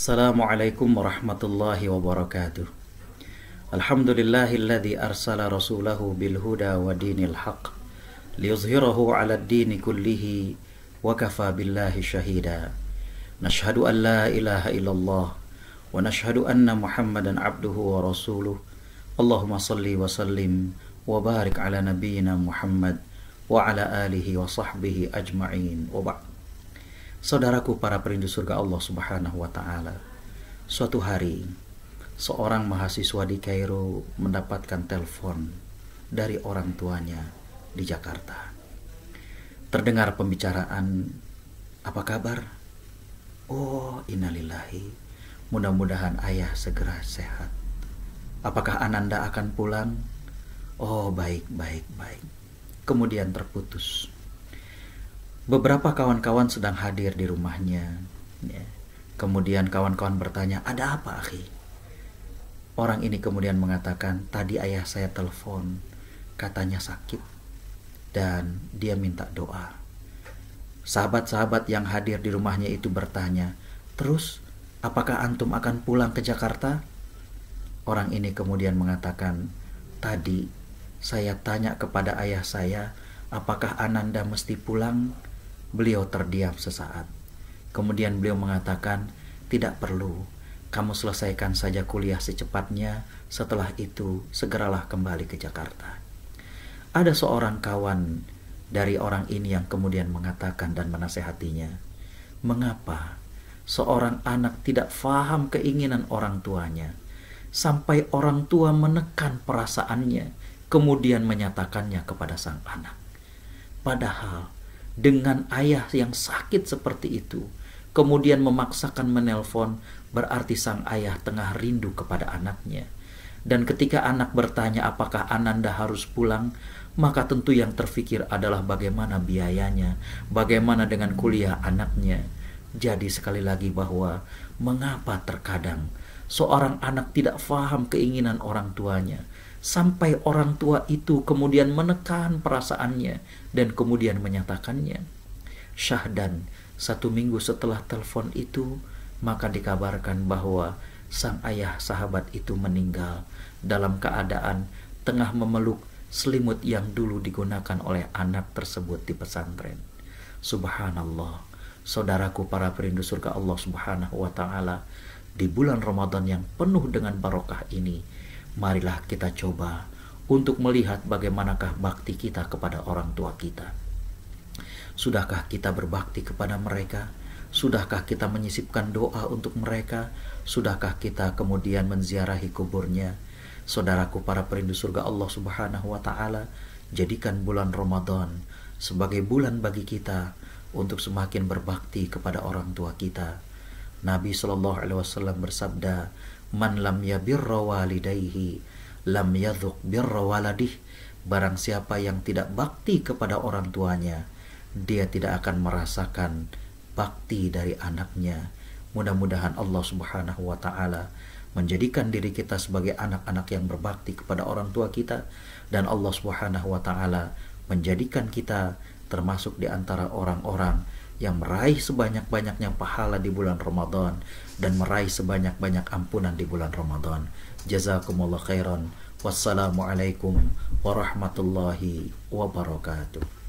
السلام عليكم ورحمة الله وبركاته الحمد لله الذي أرسل رسوله بالهدى ودين الحق ليظهره على الدين كله وكفى بالله شهيدا نشهد أن لا إله إلا الله ونشهد أن محمدا عبده ورسوله اللهم صل وسلم وبارك على نبينا محمد وعلى آله وصحبه أجمعين وبعد Saudaraku para perindu surga Allah Subhanahu wa taala. Suatu hari, seorang mahasiswa di Kairo mendapatkan telepon dari orang tuanya di Jakarta. Terdengar pembicaraan, "Apa kabar?" "Oh, innalillahi. Mudah-mudahan ayah segera sehat. Apakah Ananda akan pulang?" "Oh, baik, baik, baik." Kemudian terputus beberapa kawan-kawan sedang hadir di rumahnya. Ya. Kemudian kawan-kawan bertanya, ada apa akhi? Orang ini kemudian mengatakan, tadi ayah saya telepon, katanya sakit, dan dia minta doa. Sahabat-sahabat yang hadir di rumahnya itu bertanya, terus apakah antum akan pulang ke Jakarta? Orang ini kemudian mengatakan, tadi saya tanya kepada ayah saya, apakah Ananda mesti pulang? Beliau terdiam sesaat. Kemudian beliau mengatakan, "Tidak perlu. Kamu selesaikan saja kuliah secepatnya. Setelah itu, segeralah kembali ke Jakarta." Ada seorang kawan dari orang ini yang kemudian mengatakan dan menasehatinya, "Mengapa seorang anak tidak faham keinginan orang tuanya sampai orang tua menekan perasaannya, kemudian menyatakannya kepada sang anak?" Padahal dengan ayah yang sakit seperti itu, kemudian memaksakan menelpon, berarti sang ayah tengah rindu kepada anaknya. Dan ketika anak bertanya apakah Ananda harus pulang, maka tentu yang terfikir adalah bagaimana biayanya, bagaimana dengan kuliah anaknya. Jadi sekali lagi bahwa mengapa terkadang seorang anak tidak faham keinginan orang tuanya, sampai orang tua itu kemudian menekan perasaannya dan kemudian menyatakannya. Syahdan, satu minggu setelah telepon itu, maka dikabarkan bahwa sang ayah sahabat itu meninggal dalam keadaan tengah memeluk selimut yang dulu digunakan oleh anak tersebut di pesantren. Subhanallah, saudaraku para perindu surga Allah Subhanahu wa taala, di bulan Ramadan yang penuh dengan barokah ini, marilah kita coba untuk melihat bagaimanakah bakti kita kepada orang tua kita. Sudahkah kita berbakti kepada mereka? Sudahkah kita menyisipkan doa untuk mereka? Sudahkah kita kemudian menziarahi kuburnya? Saudaraku para perindu surga Allah Subhanahu wa taala, jadikan bulan Ramadan sebagai bulan bagi kita untuk semakin berbakti kepada orang tua kita Nabi Shallallahu Alaihi Wasallam bersabda, "Man lam yabirra walidayhi, lam yadhuk birro waladih." Barang siapa yang tidak bakti kepada orang tuanya, dia tidak akan merasakan bakti dari anaknya. Mudah-mudahan Allah Subhanahu wa taala menjadikan diri kita sebagai anak-anak yang berbakti kepada orang tua kita dan Allah Subhanahu wa taala menjadikan kita termasuk di antara orang-orang yang meraih sebanyak-banyaknya pahala di bulan Ramadan dan meraih sebanyak-banyak ampunan di bulan Ramadan. Jazakumullah khairan. Wassalamualaikum warahmatullahi wabarakatuh.